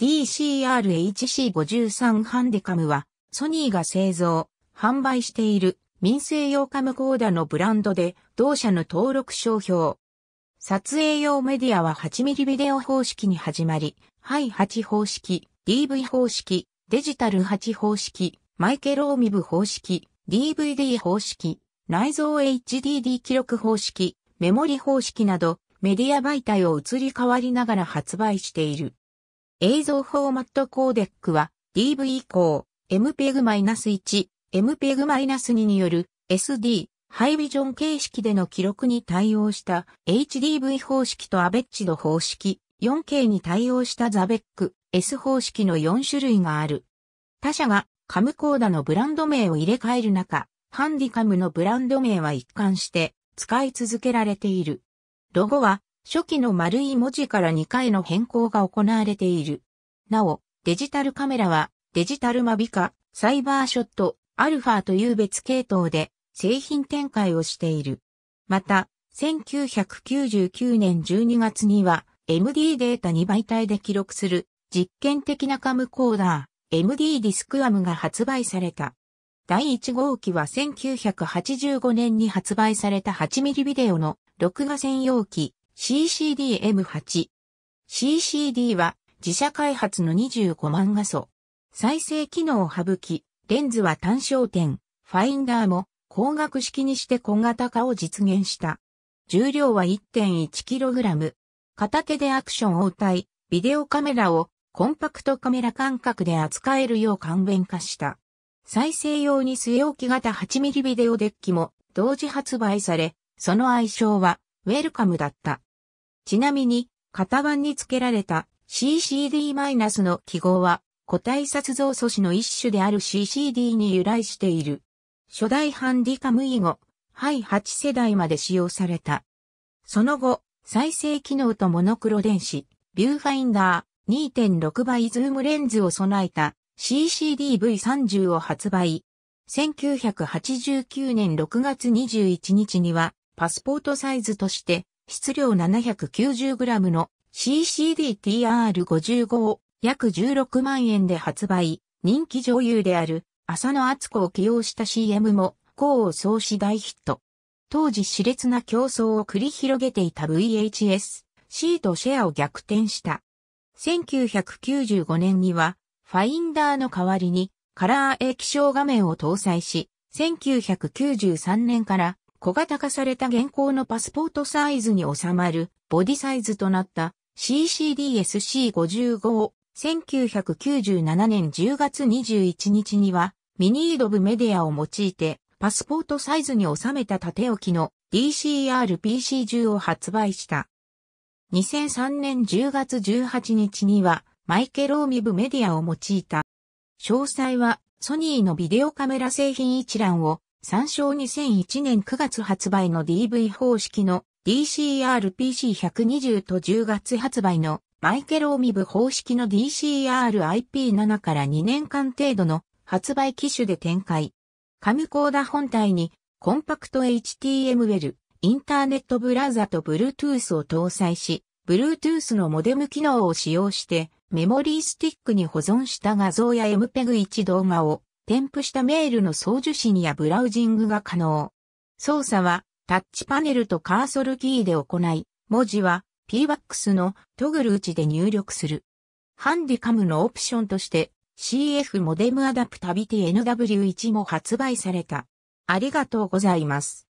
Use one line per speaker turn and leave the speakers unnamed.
DCR-HC53 ハンデカムは、ソニーが製造、販売している民生用カムコーダのブランドで、同社の登録商標。撮影用メディアは 8mm ビデオ方式に始まり、ハイ8方式、DV 方式、デジタル8方式、マイケローミブ方式、DVD 方式、内蔵 HDD 記録方式、メモリ方式など、メディア媒体を移り変わりながら発売している。映像フォーマットコーデックは DV 以降 MPEG-1、MPEG-2 による SD、ハイビジョン形式での記録に対応した HDV 方式とアベッチド方式、4K に対応したザベック、S 方式の4種類がある。他社がカムコーダのブランド名を入れ替える中、ハンディカムのブランド名は一貫して使い続けられている。ロゴは初期の丸い文字から2回の変更が行われている。なお、デジタルカメラは、デジタルマビカ、サイバーショット、アルファという別系統で製品展開をしている。また、1999年12月には MD データ2媒体で記録する実験的なカムコーダー MD ディスクアムが発売された。第1号機は1985年に発売された 8mm ビデオの録画専用機 CCDM8。CCD は自社開発の25万画素。再生機能を省き、レンズは単焦点、ファインダーも光学式にして小型化を実現した。重量は 1.1kg。片手でアクション応対、ビデオカメラをコンパクトカメラ感覚で扱えるよう簡便化した。再生用に据え置き型 8mm ビデオデッキも同時発売され、その愛称はウェルカムだった。ちなみに、型番に付けられた CCD- の記号は、個体殺造素子の一種である CCD に由来している。初代ハンディカム以後、ハイ8世代まで使用された。その後、再生機能とモノクロ電子、ビューファインダー2.6倍ズームレンズを備えた CCDV30 を発売。1989年6月21日にはパスポートサイズとして質量 790g の CCDTR55 を約16万円で発売、人気女優である浅野敦子を起用した CM も、功を奏し大ヒット。当時熾烈な競争を繰り広げていた VHS、C とシェアを逆転した。1995年には、ファインダーの代わりにカラー液晶画面を搭載し、1993年から小型化された現行のパスポートサイズに収まるボディサイズとなった CCDSC55 を1997年10月21日にはミニードブメディアを用いてパスポートサイズに収めた縦置きの DCR-PC10 を発売した。2003年10月18日にはマイケローミブメディアを用いた。詳細はソニーのビデオカメラ製品一覧を参照2001年9月発売の DV 方式の DCR-PC120 と10月発売のマイケルオミブ方式の DCR-IP7 から2年間程度の発売機種で展開。カムコーダ本体にコンパクト HTML、インターネットブラウザと Bluetooth を搭載し、Bluetooth のモデム機能を使用してメモリースティックに保存した画像や MPEG1 動画を添付したメールの送受信やブラウジングが可能。操作はタッチパネルとカーソルキーで行い、文字は PWAX のトグル打ちで入力する。ハンディカムのオプションとして CF モデムアダプタビティ NW1 も発売された。ありがとうございます。